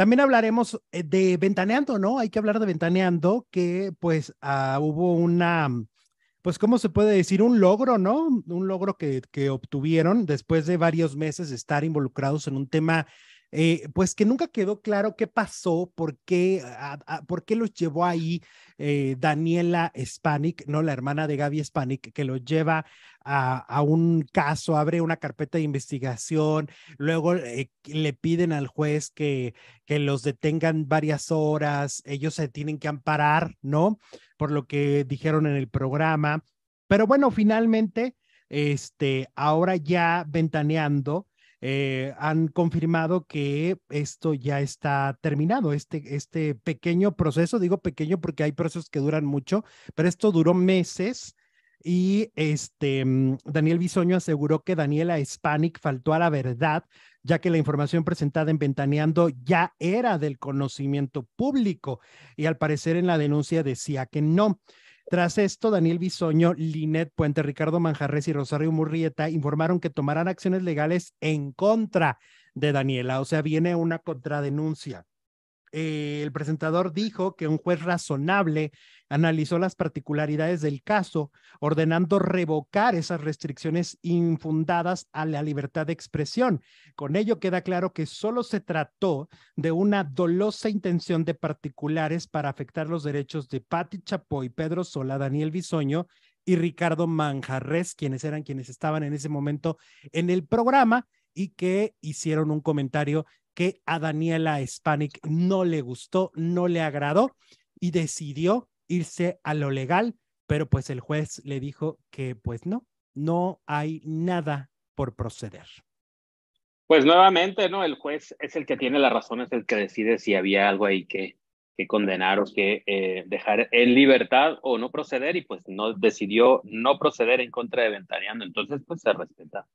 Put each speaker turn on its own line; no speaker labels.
También hablaremos eh, de Ventaneando, ¿no? Hay que hablar de Ventaneando, que pues ah, hubo una, mm, pues cómo se puede decir, un logro, ¿no? Un logro que, que obtuvieron después de varios meses estar involucrados en un tema eh, pues que nunca quedó claro qué pasó, por qué, por qué los llevó ahí eh, Daniela Spanik, ¿no? La hermana de Gaby Spanik, que los lleva a, un caso, abre una carpeta de investigación, luego eh, le piden al juez que, que los detengan varias horas, ellos se tienen que amparar, ¿no? Por lo que dijeron en el programa. Pero bueno, finalmente, este, ahora ya ventaneando, eh, han confirmado que esto ya está terminado, este, este pequeño proceso, digo pequeño porque hay procesos que duran mucho, pero esto duró meses. Y este mm, Daniel Bisoño aseguró que Daniela Hispanic faltó a la verdad, ya que la información presentada en Ventaneando ya era del conocimiento público y al parecer en la denuncia decía que no. Tras esto, Daniel Bisoño, Linet Puente, Ricardo Manjarres y Rosario Murrieta informaron que tomarán acciones legales en contra de Daniela, o sea, viene una contradenuncia. Eh, el presentador dijo que un juez razonable analizó las particularidades del caso, ordenando revocar esas restricciones infundadas a la libertad de expresión. Con ello queda claro que solo se trató de una dolosa intención de particulares para afectar los derechos de Patti Chapoy, Pedro Sola, Daniel Bisoño y Ricardo Manjarres, quienes eran quienes estaban en ese momento en el programa y que hicieron un comentario que a Daniela Spanik no le gustó, no le agradó y decidió irse a lo legal, pero pues el juez le dijo que pues no, no hay nada por proceder.
Pues nuevamente, ¿no? El juez es el que tiene la razón, es el que decide si había algo ahí que, que condenar o que eh, dejar en libertad o no proceder y pues no decidió no proceder en contra de Ventariando. Entonces, pues se respeta